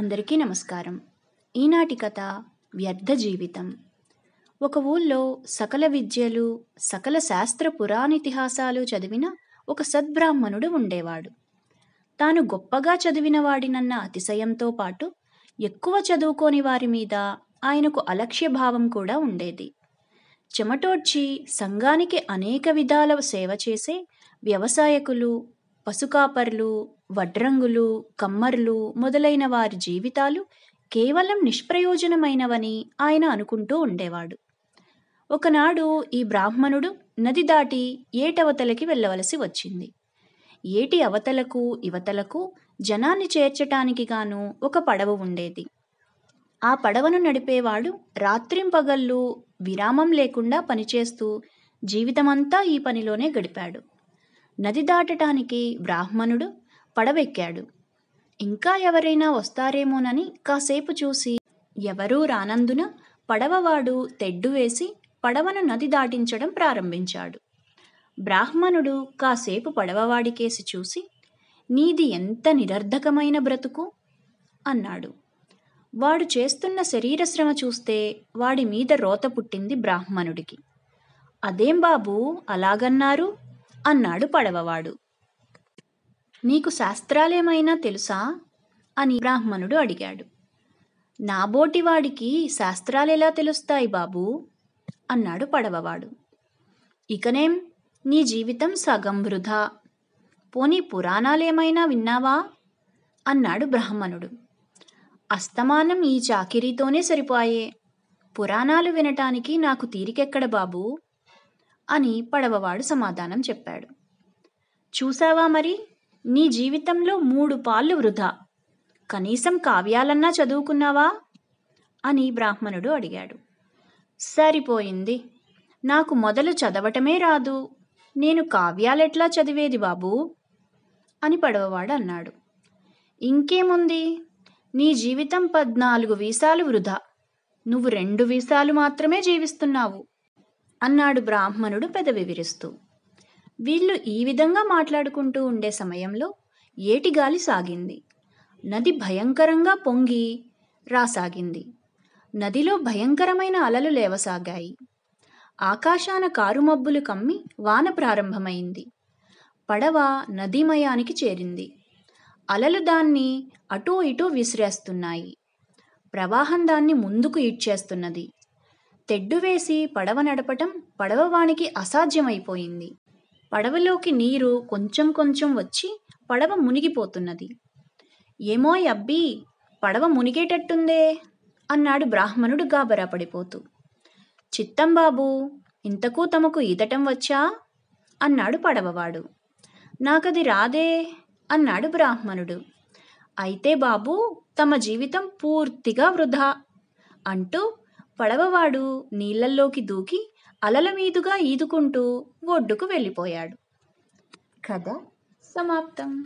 అందరికీ నమస్కారం ఈనాటి కథ వ్యర్థ జీవితం ఒక ఊళ్ళో సకల విద్యలు సకల శాస్త్ర పురాణితిహాసాలు చదివిన ఒక సద్బ్రాహ్మణుడు ఉండేవాడు తాను గొప్పగా వాడినన్న అతిశయంతో పాటు ఎక్కువ చదువుకోని వారి మీద ఆయనకు అలక్ష్య భావం కూడా ఉండేది చెమటోడ్చి సంఘానికి అనేక విధాల సేవ చేసే వ్యవసాయకులు పసుకాపర్లు వడ్రంగులు కమ్మర్లు మొదలైన వారి జీవితాలు కేవలం నిష్ప్రయోజనమైనవని ఆయన అనుకుంటూ ఉండేవాడు ఒకనాడు ఈ బ్రాహ్మణుడు నది దాటి ఏటవతలకి వెళ్ళవలసి వచ్చింది ఏటి అవతలకు ఇవతలకు జనాన్ని చేర్చటానికి గాను ఒక పడవ ఉండేది ఆ పడవను నడిపేవాడు రాత్రిం పగళ్ళు విరామం లేకుండా పనిచేస్తూ జీవితమంతా ఈ పనిలోనే గడిపాడు నది దాటటానికి బ్రాహ్మణుడు పడవెక్కాడు ఇంకా ఎవరైనా వస్తారేమోనని కాసేపు చూసి ఎవరూ రానందున పడవవాడు తెడ్డు వేసి పడవను నది దాటించడం ప్రారంభించాడు బ్రాహ్మణుడు కాసేపు పడవవాడికేసి చూసి నీది ఎంత నిరర్ధకమైన బ్రతుకు అన్నాడు వాడు చేస్తున్న శరీరశ్రమ చూస్తే వాడి మీద రోత పుట్టింది బ్రాహ్మణుడికి అదేం బాబూ అలాగన్నారు అన్నాడు పడవవాడు నీకు శాస్త్రాలేమైనా తెలుసా అని బ్రాహ్మణుడు అడిగాడు నాబోటివాడికి శాస్త్రాలెలా తెలుస్తాయి బాబూ అన్నాడు పడవవాడు ఇకనేం నీ జీవితం సగం వృధా పోనీ పురాణాలేమైనా విన్నావా అన్నాడు బ్రాహ్మణుడు అస్తమానం ఈ చాకిరీతోనే సరిపోయే పురాణాలు వినటానికి నాకు తీరికెక్కడ బాబూ అని పడవవాడు సమాధానం చెప్పాడు చూసావా మరి నీ జీవితంలో మూడు పాళ్ళు వృధా కనీసం కావ్యాలన్నా చదువుకున్నావా అని బ్రాహ్మణుడు అడిగాడు సరిపోయింది నాకు మొదలు చదవటమే రాదు నేను కావ్యాలెట్లా చదివేది బాబూ అని పడవవాడు అన్నాడు ఇంకేముంది నీ జీవితం పద్నాలుగు వీసాలు వృధా నువ్వు రెండు వీసాలు మాత్రమే జీవిస్తున్నావు అన్నాడు బ్రాహ్మణుడు పెదవి విరుస్తూ వీళ్ళు ఈ విధంగా మాట్లాడుకుంటూ ఉండే సమయంలో ఏటిగాలి సాగింది నది భయంకరంగా పొంగి రాసాగింది నదిలో భయంకరమైన అలలు లేవసాగాయి ఆకాశాన కారుమబ్బులు కమ్మి వాన ప్రారంభమైంది పడవ నదీమయానికి చేరింది అలలు దాన్ని అటూ ఇటూ విసిరేస్తున్నాయి ప్రవాహం దాన్ని ముందుకు ఈడ్చేస్తున్నది తెడ్డువేసి పడవ నడపటం పడవవానికి అసాధ్యమైపోయింది పడవలోకి నీరు కొంచెం కొంచెం వచ్చి పడవ మునిగిపోతున్నది ఏమో అబ్బి పడవ మునిగేటట్టుందే అన్నాడు బ్రాహ్మణుడు గాబరా పడిపోతూ చిత్తంబాబు ఇంతకు తమకు ఈదటం వచ్చా అన్నాడు పడవవాడు నాకది రాదే అన్నాడు బ్రాహ్మణుడు అయితే బాబు తమ జీవితం పూర్తిగా వృధా అంటూ పడవవాడు నీళ్లల్లోకి దూకి అలల మీదుగా ఈదుకుంటూ ఒడ్డుకు వెళ్ళిపోయాడు కథ సమాప్తం